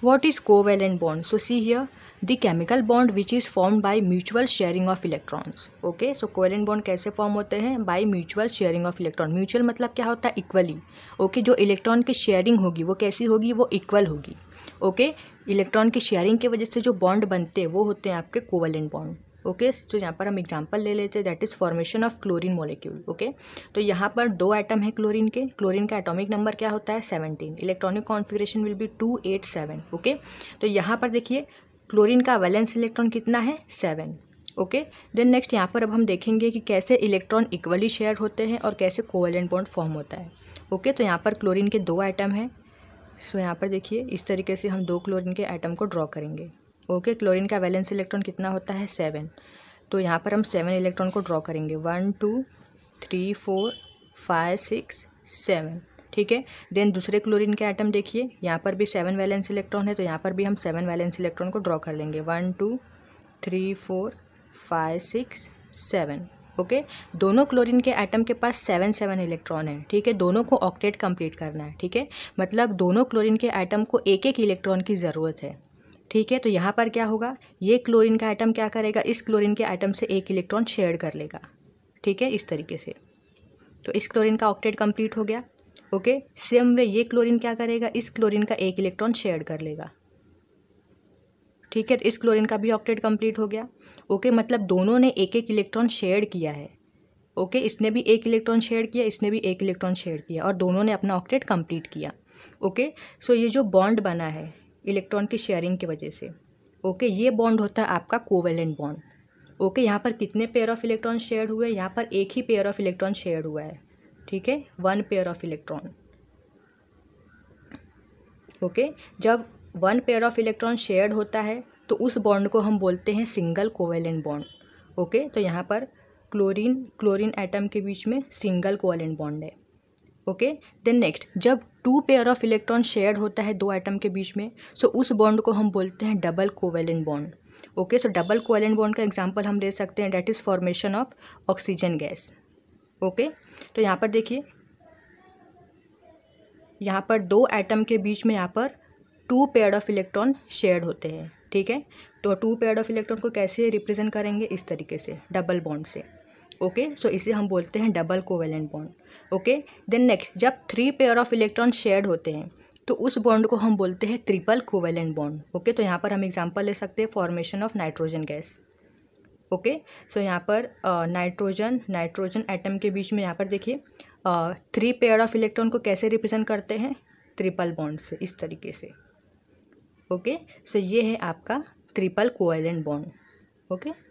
What is covalent bond? So see here the chemical bond which is formed by mutual sharing of electrons. Okay, so covalent bond कैसे form होते हैं By mutual sharing of electron. Mutual मतलब क्या होता है equally. Okay, जो electron की sharing होगी वो कैसी होगी वो equal होगी. Okay, electron की sharing की वजह से जो bond बनते हैं वो होते हैं आपके covalent bond ओके सो यहाँ पर हम एग्जाम्पल ले लेते हैं that is formation of chlorine molecule okay तो यहाँ पर दो आइटम है क्लोरीन के क्लोरीन का एटॉमिक नंबर क्या होता है seventeen electronic configuration will be two eight seven okay तो यहाँ पर देखिए क्लोरीन का वैलेंस इलेक्ट्रॉन कितना है सेवन ओके देन नेक्स्ट यहाँ पर अब हम देखेंगे कि कैसे इलेक्ट्रॉन इक्वली शेयर होते हैं और कैसे कोवेलेंट बॉन्ड फॉर्म होता है ओके okay, तो यहाँ पर क्लोरीन के दो आइटम हैं सो so, यहाँ पर देखिए इस तरीके से हम दो क्लोरीन के आइटम को ड्रॉ करेंगे ओके क्लोरीन का वैलेंस इलेक्ट्रॉन कितना होता है सेवन तो यहाँ पर हम सेवन इलेक्ट्रॉन को ड्रॉ करेंगे one two three four five six seven ठीक है देन दूसरे क्लोरीन के आइटम देखिए यहाँ पर भी सेवन वैलेंस इलेक्ट्रॉन है तो यहाँ पर भी हम सेवन वैलेंस इलेक्ट्रॉन को ड्रॉ कर लेंगे one two three four five six seven okay दोनों क्लोरीन के एटम के पास सेवन सेवन इलेक्ट्रॉन है ठीक है दोनों को ऑक्टेट कंप्लीट करना है ठीक है मतलब दोनों क्लोरीन के एटम को एक एक इलेक्ट्रॉन की ज़रूरत है ठीक है तो यहाँ पर क्या होगा ये क्लोरीन का आइटम क्या करेगा इस क्लोरीन के आइटम से एक इलेक्ट्रॉन शेयर कर लेगा ठीक है इस तरीके से तो इस क्लोरीन का ऑक्टेट कंप्लीट हो गया ओके सेम वे ये क्लोरीन क्या करेगा इस क्लोरीन का एक इलेक्ट्रॉन शेयर कर लेगा ठीक है तो इस क्लोरीन का भी ऑक्टेट कंप्लीट हो गया ओके मतलब दोनों ने एक एक इलेक्ट्रॉन शेयर किया है ओके इसने भी एक इलेक्ट्रॉन शेयर किया इसने भी एक इलेक्ट्रॉन शेयर किया और दोनों ने अपना ऑक्टेट कंप्लीट किया ओके सो ये जो बॉन्ड बना है इलेक्ट्रॉन की शेयरिंग की वजह से ओके ये बॉन्ड होता है आपका कोवेलेंट बॉन्ड ओके यहाँ पर कितने पेयर ऑफ इलेक्ट्रॉन शेयर हुए यहाँ पर एक ही पेयर ऑफ इलेक्ट्रॉन शेयर हुआ है ठीक है one pair of electron okay जब one pair of electron shared होता है तो उस बॉन्ड को हम बोलते हैं सिंगल कोवेलेंट बॉन्ड ओके तो यहाँ पर क्लोरीन क्लोरीन एटम के बीच में सिंगल कोवेलेंट बॉन्ड है ओके देन नेक्स्ट जब two pair of electron shared होता है दो आइटम के बीच में सो so उस बॉन्ड को हम बोलते हैं double covalent bond okay so double covalent bond का एग्जाम्पल हम ले सकते हैं that is formation of oxygen gas okay तो यहाँ पर देखिए यहाँ पर दो एटम के बीच में यहाँ पर two pair of electron shared होते हैं ठीक है तो टू पेयर ऑफ इलेक्ट्रॉन को कैसे रिप्रेजेंट करेंगे इस तरीके से डबल बॉन्ड से ओके सो इसे हम बोलते हैं double covalent bond okay then next जब three pair of electron share होते हैं तो उस बॉन्ड को हम बोलते हैं ट्रिपल कोवेलेंट बॉन्ड ओके तो यहाँ पर हम एग्जाम्पल ले सकते हैं formation of nitrogen gas okay so यहाँ पर नाइट्रोजन नाइट्रोजन एटम के बीच में यहाँ पर देखिए थ्री पेयर ऑफ इलेक्ट्रॉन को कैसे रिप्रेजेंट करते हैं ट्रिपल बॉन्ड से इस तरीके से ओके okay? सो so ये है आपका ट्रिपल कोवेलेंट बॉन्ड ओके